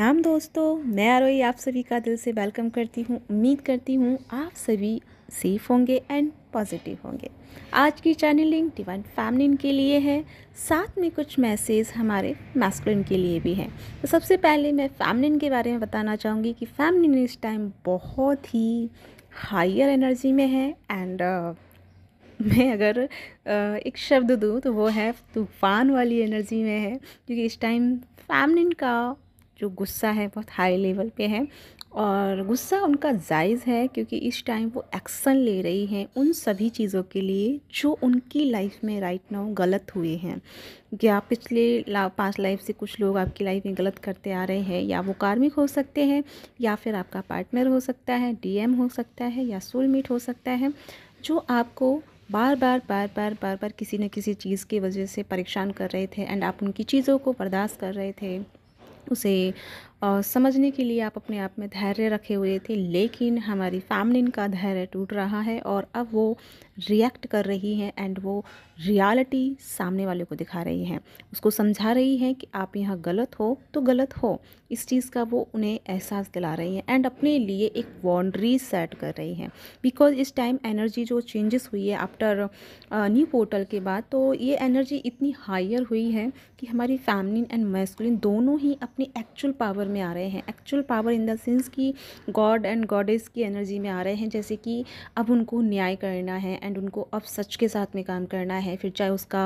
नाम दोस्तों मैं आरोही आप सभी का दिल से वेलकम करती हूँ उम्मीद करती हूँ आप सभी सेफ होंगे एंड पॉजिटिव होंगे आज की चैनलिंग डिवाइन फैमिली के लिए है साथ में कुछ मैसेज हमारे मैस्कुलिन के लिए भी हैं तो सबसे पहले मैं फैमिलिन के बारे में बताना चाहूँगी कि फैमिलिन इस टाइम बहुत ही हायर एनर्जी में है एंड मैं अगर एक शब्द दूँ तो वो है तूफ़ान वाली एनर्जी में है क्योंकि इस टाइम फैमिलिन का जो गुस्सा है बहुत हाई लेवल पे है और गुस्सा उनका जायज़ है क्योंकि इस टाइम वो एक्शन ले रही हैं उन सभी चीज़ों के लिए जो उनकी लाइफ में राइट नाउ गलत हुए हैं या पिछले पास लाइफ से कुछ लोग आपकी लाइफ में गलत करते आ रहे हैं या वो कार्मिक हो सकते हैं या फिर आपका पार्टनर हो सकता है डीएम हो सकता है या सोलमेट हो सकता है जो आपको बार बार बार बार बार बार किसी न किसी चीज़ की वजह से परेशान कर रहे थे एंड आप उनकी चीज़ों को बर्दाश्त कर रहे थे उसे और समझने के लिए आप अपने आप में धैर्य रखे हुए थे लेकिन हमारी फैमिली का धैर्य टूट रहा है और अब वो रिएक्ट कर रही है एंड वो रियलिटी सामने वाले को दिखा रही है उसको समझा रही है कि आप यहाँ गलत हो तो गलत हो इस चीज़ का वो उन्हें एहसास दिला रही है एंड अपने लिए एक बाउंड्री सेट कर रही है बिकॉज इस टाइम एनर्जी जो चेंजेस हुई है आफ्टर न्यू पोर्टल के बाद तो ये एनर्जी इतनी हायर हुई है कि हमारी फैमिली एंड मैस्कुलिन दोनों ही अपनी एक्चुअल पावर में आ रहे हैं actual power in the sense कि गॉड एंड गॉडेस की एनर्जी में आ रहे हैं जैसे कि अब उनको न्याय करना है एंड उनको अब सच के साथ में काम करना है फिर चाहे उसका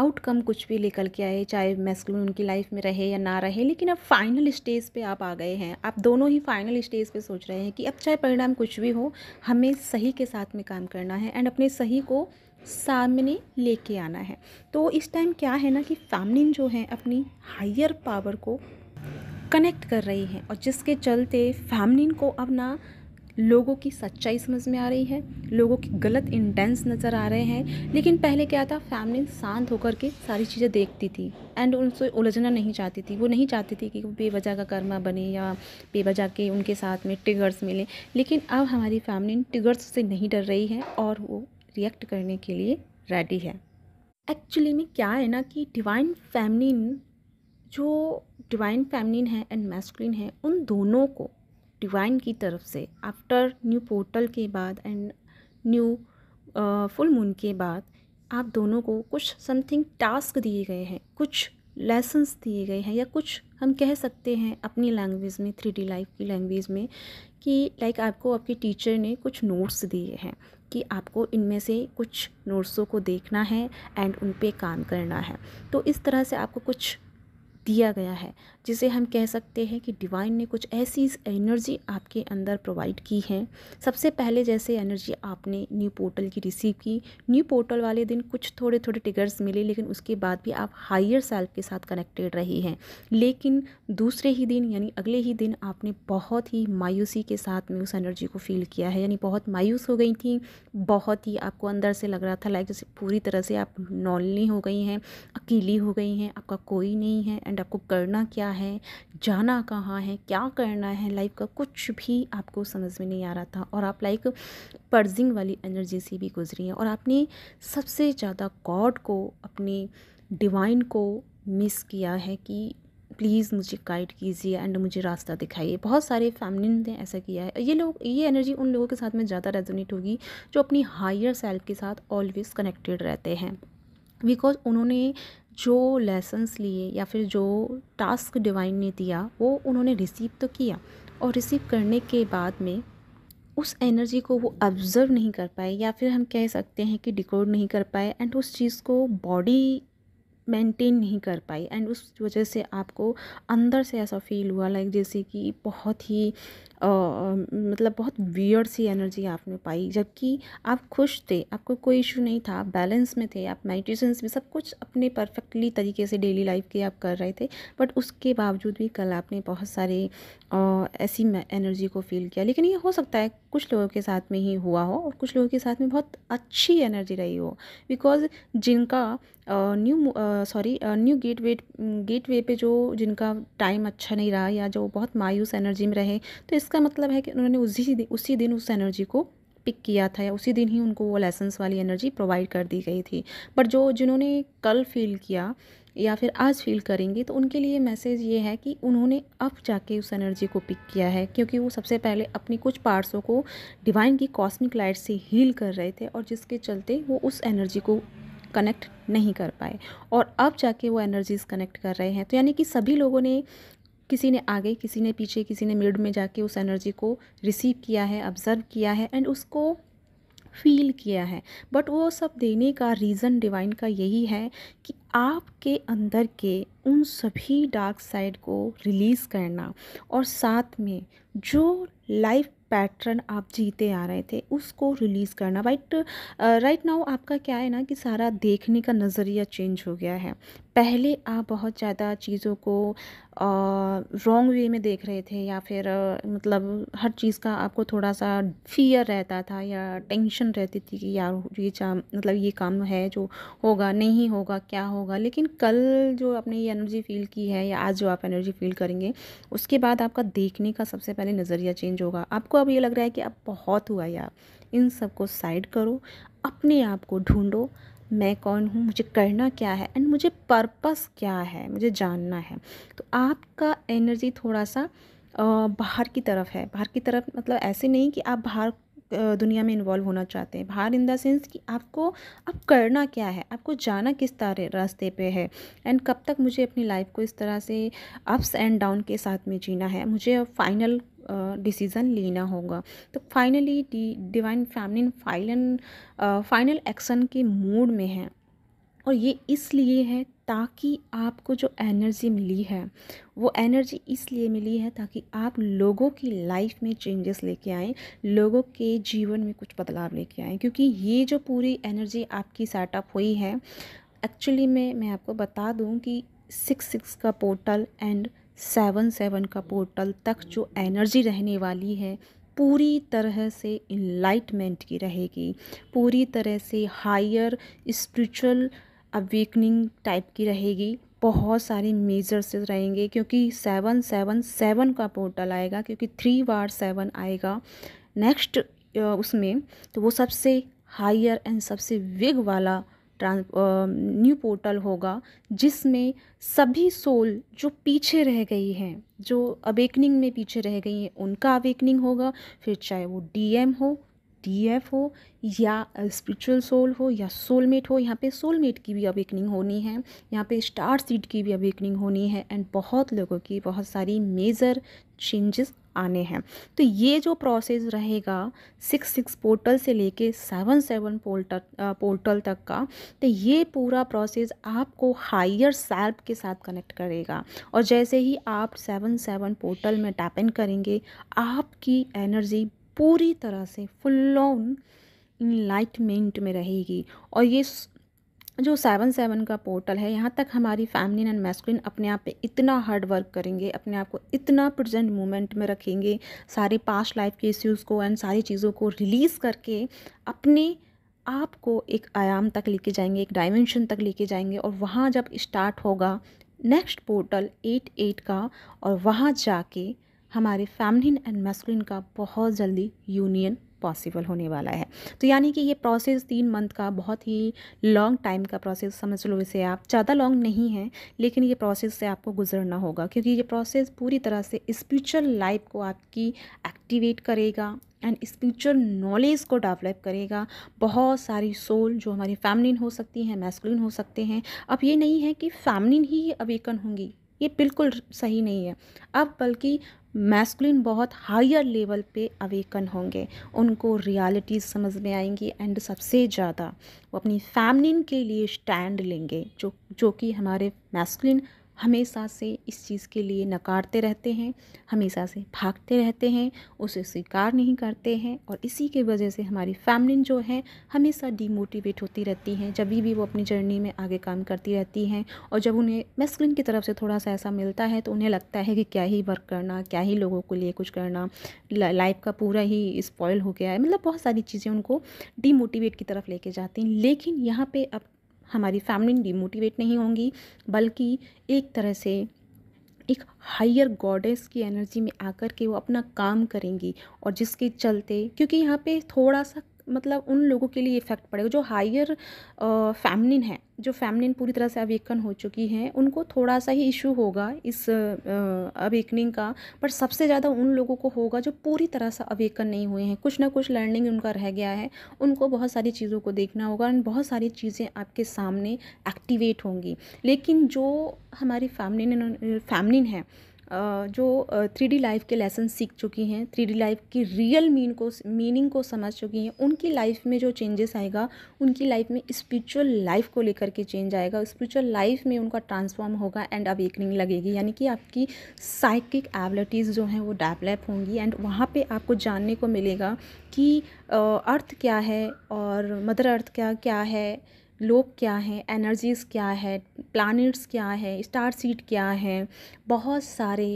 आउटकम कुछ भी निकल के आए चाहे मैस्कुल उनकी लाइफ में रहे या ना रहे लेकिन अब फाइनल स्टेज पर आप आ गए हैं आप दोनों ही फाइनल स्टेज पर सोच रहे हैं कि अब चाहे परिणाम कुछ भी हो हमें सही के साथ में काम करना है एंड अपने सही को सामने लेके आना है तो इस टाइम क्या है ना कि फैमिलिन जो है अपनी हायर पावर को कनेक्ट कर रही है और जिसके चलते फैमिली को अब ना लोगों की सच्चाई समझ में आ रही है लोगों की गलत इंटेंस नज़र आ रहे हैं लेकिन पहले क्या था फैमिली शांत होकर के सारी चीज़ें देखती थी एंड उनसे उलझना नहीं चाहती थी वो नहीं चाहती थी कि वो बेवजह का कर्मा बने या बेवजह के उनके साथ में टिगर्स मिलें लेकिन अब हमारी फैमिली टिगर्स से नहीं डर रही है और वो रिएक्ट करने के लिए रेडी है एक्चुअली में क्या है ना कि डिवाइन फैमिली जो डिवाइन फैमिलिन है एंड मैस्कुलिन है उन दोनों को डिवाइन की तरफ से आफ्टर न्यू पोर्टल के बाद एंड न्यू फुल मून के बाद आप दोनों को कुछ समथिंग टास्क दिए गए हैं कुछ लेसन्स दिए गए हैं या कुछ हम कह सकते हैं अपनी लैंग्वेज में थ्री डी लाइफ की लैंग्वेज में कि लाइक आपको आपके टीचर ने कुछ नोट्स दिए हैं कि आपको इनमें से कुछ नोट्सों को देखना है एंड उन पर काम करना है तो इस तरह से आपको कुछ दिया गया है जिसे हम कह सकते हैं कि डिवाइन ने कुछ ऐसी एनर्जी आपके अंदर प्रोवाइड की है सबसे पहले जैसे एनर्जी आपने न्यू पोर्टल की रिसीव की न्यू पोर्टल वाले दिन कुछ थोड़े थोड़े टिगर्स मिले लेकिन उसके बाद भी आप हायर सेल्फ के साथ कनेक्टेड रही हैं लेकिन दूसरे ही दिन यानी अगले ही दिन आपने बहुत ही मायूसी के साथ में उस एनर्जी को फील किया है यानी बहुत मायूस हो गई थी बहुत ही आपको अंदर से लग रहा था लाइक जैसे पूरी तरह से आप नॉनली हो गई हैं अकेली हो गई हैं आपका कोई नहीं है एंड आपको करना क्या है जाना कहाँ है क्या करना है लाइफ का कुछ भी आपको समझ में नहीं आ रहा था और आप लाइक पर्जिंग वाली एनर्जी से भी गुजरी हैं और आपने सबसे ज़्यादा गॉड को अपने डिवाइन को मिस किया है कि प्लीज़ मुझे गाइड कीजिए एंड मुझे रास्ता दिखाइए बहुत सारे फैमिली ने ऐसा किया है ये लोग ये एनर्जी उन लोगों के साथ में ज़्यादा रेजोनेट होगी जो अपनी हायर सेल्फ के साथ ऑलवेज़ कनेक्टेड रहते हैं बिकॉज उन्होंने जो लेसन्स लिए या फिर जो टास्क डिवाइन ने दिया वो उन्होंने रिसीव तो किया और रिसीव करने के बाद में उस एनर्जी को वो ऑब्ज़र्व नहीं कर पाए या फिर हम कह सकते हैं कि डिकोड नहीं कर पाए एंड उस चीज़ को बॉडी मेंटेन नहीं कर पाई एंड उस वजह से आपको अंदर से ऐसा फील हुआ लाइक जैसे कि बहुत ही मतलब बहुत वियर्ड सी एनर्जी आपने पाई जबकि आप खुश थे आपको कोई इशू नहीं था आप बैलेंस में थे आप मेडिटेशन में सब कुछ अपने परफेक्टली तरीके से डेली लाइफ के आप कर रहे थे बट उसके बावजूद भी कल आपने बहुत सारे ऐसी एनर्जी को फील किया लेकिन ये हो सकता है कुछ लोगों के साथ में ही हुआ हो और कुछ लोगों के साथ में बहुत अच्छी एनर्जी रही हो बिकॉज जिनका new sorry new gateway gateway पर जो जिनका टाइम अच्छा नहीं रहा या जो बहुत मायूस एनर्जी में रहे तो इस इसका मतलब है कि उन्होंने उसी दिन उसी दिन उस एनर्जी को पिक किया था या उसी दिन ही उनको वो लेसन्स वाली एनर्जी प्रोवाइड कर दी गई थी बट जो जिन्होंने कल फील किया या फिर आज फील करेंगे तो उनके लिए मैसेज ये है कि उन्होंने अब जाके उस एनर्जी को पिक किया है क्योंकि वो सबसे पहले अपनी कुछ पार्ट्सों को डिवाइन की कॉस्मिक लाइट से हील कर रहे थे और जिसके चलते वो उस एनर्जी को कनेक्ट नहीं कर पाए और अब जाके वो एनर्जीज़ कनेक्ट कर रहे हैं तो यानी कि सभी लोगों ने किसी ने आगे किसी ने पीछे किसी ने मिड में जाके उस एनर्जी को रिसीव किया है ऑब्ज़र्व किया है एंड उसको फील किया है बट वो सब देने का रीज़न डिवाइन का यही है कि आपके अंदर के उन सभी डार्क साइड को रिलीज़ करना और साथ में जो लाइफ पैटर्न आप जीते आ रहे थे उसको रिलीज़ करना राइट राइट नाउ आपका क्या है ना कि सारा देखने का नज़रिया चेंज हो गया है पहले आप बहुत ज़्यादा चीज़ों को रॉन्ग वे में देख रहे थे या फिर मतलब हर चीज़ का आपको थोड़ा सा फ़ियर रहता था या टेंशन रहती थी कि यार ये काम मतलब ये काम है जो होगा नहीं होगा क्या होगा लेकिन कल जो आपने ये एनर्जी फील की है या आज जो आप एनर्जी फील करेंगे उसके बाद आपका देखने का सबसे पहले नज़रिया चेंज होगा आपको अब ये लग रहा है कि अब बहुत हुआ यार इन सबको साइड करो अपने आप को ढूँढो मैं कौन हूँ मुझे करना क्या है एंड मुझे पर्पस क्या है मुझे जानना है तो आपका एनर्जी थोड़ा सा बाहर की तरफ है बाहर की तरफ मतलब ऐसे नहीं कि आप बाहर दुनिया में इन्वॉल्व होना चाहते हैं बाहर इन देंस सेंस कि आपको अब करना क्या है आपको जाना किस तरह रास्ते पे है एंड कब तक मुझे अपनी लाइफ को इस तरह से अप्स एंड डाउन के साथ में जीना है मुझे फाइनल डिसीज़न लेना होगा तो finally the divine family final final action के मूड में है और ये इसलिए है ताकि आपको जो एनर्जी मिली है वो एनर्जी इसलिए मिली है ताकि आप लोगों की लाइफ में चेंजेस लेके आएँ लोगों के जीवन में कुछ बदलाव लेके आएँ क्योंकि ये जो पूरी एनर्जी आपकी सेटअप हुई है एक्चुअली में मैं आपको बता दूं कि सिक्स सिक्स का पोर्टल एंड सेवन सेवन का पोर्टल तक जो एनर्जी रहने वाली है पूरी तरह से इनलाइटमेंट की रहेगी पूरी तरह से हायर स्पिरिचुअल अवेकनिंग टाइप की रहेगी बहुत सारे मेजर्स रहेंगे क्योंकि सेवन सेवन सेवन का पोर्टल आएगा क्योंकि थ्री बार सेवन आएगा नेक्स्ट उसमें तो वो सबसे हायर एंड सबसे विग वाला ट्रांस न्यू पोर्टल होगा जिसमें सभी सोल जो पीछे रह गई हैं जो अवेकनिंग में पीछे रह गई हैं उनका अवेकनिंग होगा फिर चाहे वो डीएम हो डीएफ हो या स्पिरिचुअल सोल हो या सोलमेट हो यहाँ पे सोलमेट की भी अवेकनिंग होनी है यहाँ पे स्टार सीड की भी अवेकनिंग होनी है एंड बहुत लोगों की बहुत सारी मेजर चेंजेस आने हैं तो ये जो प्रोसेस रहेगा सिक्स सिक्स पोर्टल से लेके सेवन सेवन पोर्टल पोर्टल तक का तो ये पूरा प्रोसेस आपको हायर सेल्फ के साथ कनेक्ट करेगा और जैसे ही आप सेवन सेवन पोर्टल में टैप इन करेंगे आपकी एनर्जी पूरी तरह से फुल ऑन इनलाइटमेंट में रहेगी और ये जो सेवन सेवन का पोर्टल है यहाँ तक हमारी फैमिली एंड मैस्कुलिन अपने आप पे इतना हार्ड वर्क करेंगे अपने आप को इतना प्रेजेंट मोमेंट में रखेंगे सारे पास्ट लाइफ के इश्यूज़ को एंड सारी चीज़ों को रिलीज़ करके अपने आप को एक आयाम तक लेके जाएंगे एक डायमेंशन तक लेके जाएंगे और वहाँ जब स्टार्ट होगा नेक्स्ट पोर्टल एट एट का और वहाँ जाके हमारे फैमिलिन एंड मैस्कुलिन का बहुत जल्दी यूनियन पॉसिबल होने वाला है तो यानी कि ये प्रोसेस तीन मंथ का बहुत ही लॉन्ग टाइम का प्रोसेस समझ लो इसे आप ज़्यादा लॉन्ग नहीं है लेकिन ये प्रोसेस से आपको गुजरना होगा क्योंकि ये प्रोसेस पूरी तरह से स्पिरिचुअल लाइफ को आपकी एक्टिवेट करेगा एंड स्पिरिचुअल नॉलेज को डेवलप करेगा बहुत सारी सोल जो हमारी फैमिलिन हो सकती हैं मैस्कुलिन हो सकते हैं अब ये नहीं है कि फैमिलिन ही अवेकन होंगी ये बिल्कुल सही नहीं है अब बल्कि मैस्कुलिन बहुत हायर लेवल पे अवेकन होंगे उनको रियलिटी समझ में आएंगी एंड सबसे ज़्यादा वो अपनी फैमिलिन के लिए स्टैंड लेंगे जो जो कि हमारे मैस्कुलिन हमेशा से इस चीज़ के लिए नकारते रहते हैं हमेशा से भागते रहते हैं उसे स्वीकार नहीं करते हैं और इसी के वजह से हमारी फैमिली जो है हमेशा डीमोटिवेट होती रहती हैं जब भी वो अपनी जर्नी में आगे काम करती रहती हैं और जब उन्हें मैस्किन की तरफ से थोड़ा सा ऐसा मिलता है तो उन्हें लगता है कि क्या ही वर्क करना क्या ही लोगों के लिए कुछ करना लाइफ का पूरा ही स्पॉयल हो गया है मतलब बहुत सारी चीज़ें उनको डीमोटिवेट की तरफ लेके जाती हैं लेकिन यहाँ पर अब हमारी फैमिली डिमोटिवेट नहीं होंगी बल्कि एक तरह से एक हायर गॉडेस की एनर्जी में आकर के वो अपना काम करेंगी और जिसके चलते क्योंकि यहाँ पे थोड़ा सा मतलब उन लोगों के लिए इफ़ेक्ट पड़ेगा जो हायर फैमिलिन है जो फैमिलिन पूरी तरह से अवेकन हो चुकी हैं उनको थोड़ा सा ही इशू होगा इस अवेकनिंग का पर सबसे ज़्यादा उन लोगों को होगा जो पूरी तरह से अवेकन नहीं हुए हैं कुछ ना कुछ लर्निंग उनका रह गया है उनको बहुत सारी चीज़ों को देखना होगा और बहुत सारी चीज़ें आपके सामने एक्टिवेट होंगी लेकिन जो हमारी फैमिलिन फैमिलिन है जो थ्री डी लाइफ के लेसन सीख चुकी हैं थ्री डी लाइफ की रियल मीन को मीनिंग को समझ चुकी हैं उनकी लाइफ में जो चेंजेस आएगा उनकी लाइफ में स्पिरिचुअल लाइफ को लेकर के चेंज आएगा स्पिरिचुअल लाइफ में उनका ट्रांसफॉर्म होगा एंड अवेकनिंग लगेगी यानी कि आपकी साइकिक एबिलिटीज़ जो हैं वो डेवलप होंगी एंड वहाँ पर आपको जानने को मिलेगा कि अर्थ क्या है और मदर अर्थ क्या क्या है लोग क्या हैं एनर्जीज़ क्या है प्लानिट्स क्या है स्टार सीट क्या है बहुत सारे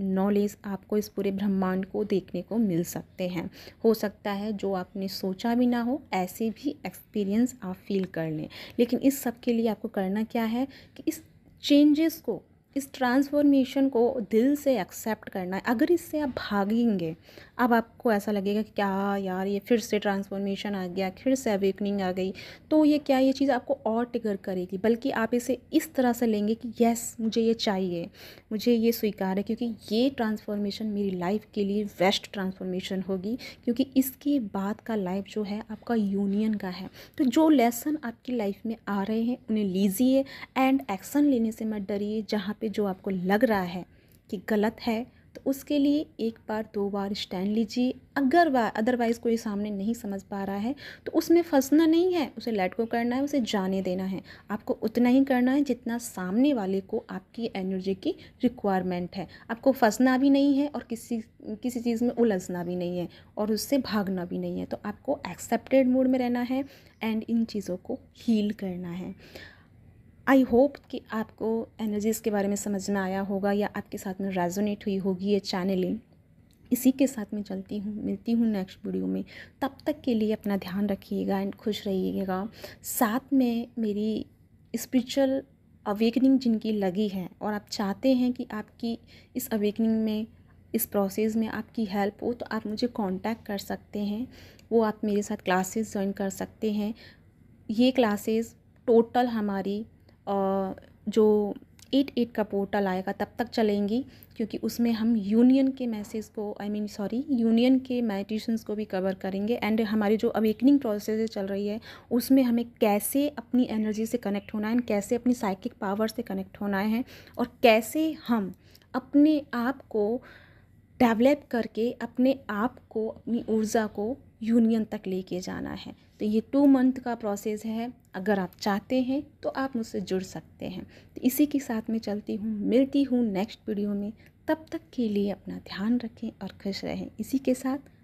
नॉलेज आपको इस पूरे ब्रह्मांड को देखने को मिल सकते हैं हो सकता है जो आपने सोचा भी ना हो ऐसे भी एक्सपीरियंस आप फील कर लें लेकिन इस सब के लिए आपको करना क्या है कि इस चेंजेस को इस ट्रांसफॉर्मेशन को दिल से एक्सेप्ट करना है अगर इससे आप भागेंगे अब आपको ऐसा लगेगा कि क्या यार ये फिर से ट्रांसफॉर्मेशन आ गया फिर से अवेकनिंग आ गई तो ये क्या ये चीज़ आपको और टिगर करेगी बल्कि आप इसे इस तरह से लेंगे कि यस मुझे ये चाहिए मुझे ये स्वीकार है क्योंकि ये ट्रांसफॉर्मेशन मेरी लाइफ के लिए बेस्ट ट्रांसफॉर्मेशन होगी क्योंकि इसके बाद का लाइफ जो है आपका यूनियन का है तो जो लेसन आपकी लाइफ में आ रहे हैं उन्हें लीजिए एंड एक्शन लेने से मत डरिए जहाँ पे जो आपको लग रहा है कि गलत है तो उसके लिए एक बार दो बार स्टैंड लीजिए अगर अदरवाइज़ कोई सामने नहीं समझ पा रहा है तो उसमें फंसना नहीं है उसे लेट को करना है उसे जाने देना है आपको उतना ही करना है जितना सामने वाले को आपकी एनर्जी की रिक्वायरमेंट है आपको फंसना भी नहीं है और किसी किसी चीज़ में उलझना भी नहीं है और उससे भागना भी नहीं है तो आपको एक्सेप्टेड मूड में रहना है एंड इन चीज़ों को हील करना है आई होप कि आपको एनर्जीज़ के बारे में समझ में आया होगा या आपके साथ में रेजोनेट हुई होगी ये चैनलिंग इसी के साथ मैं चलती हूँ मिलती हूँ नेक्स्ट वीडियो में तब तक के लिए अपना ध्यान रखिएगा एंड खुश रहिएगा साथ में मेरी स्पिरिचुअल अवेकनिंग जिनकी लगी है और आप चाहते हैं कि आपकी इस अवेकनिंग में इस प्रोसेस में आपकी हेल्प हो तो आप मुझे कांटेक्ट कर सकते हैं वो आप मेरे साथ क्लासेस ज्वाइन कर सकते हैं ये क्लासेस टोटल हमारी जो एट एट का पोर्टल आएगा तब तक चलेंगी क्योंकि उसमें हम यूनियन के मैसेज को आई मीन सॉरी यूनियन के मैटिशंस को भी कवर करेंगे एंड हमारी जो अवेकनिंग प्रोसेस चल रही है उसमें हमें कैसे अपनी एनर्जी से कनेक्ट होना है एंड कैसे अपनी साइकिक पावर से कनेक्ट होना है और कैसे हम अपने आप को डेवलप करके अपने आप को अपनी ऊर्जा को यूनियन तक लेके जाना है तो ये टू मंथ का प्रोसेस है अगर आप चाहते हैं तो आप मुझसे जुड़ सकते हैं तो इसी के साथ मैं चलती हूँ मिलती हूँ नेक्स्ट वीडियो में तब तक के लिए अपना ध्यान रखें और खुश रहें इसी के साथ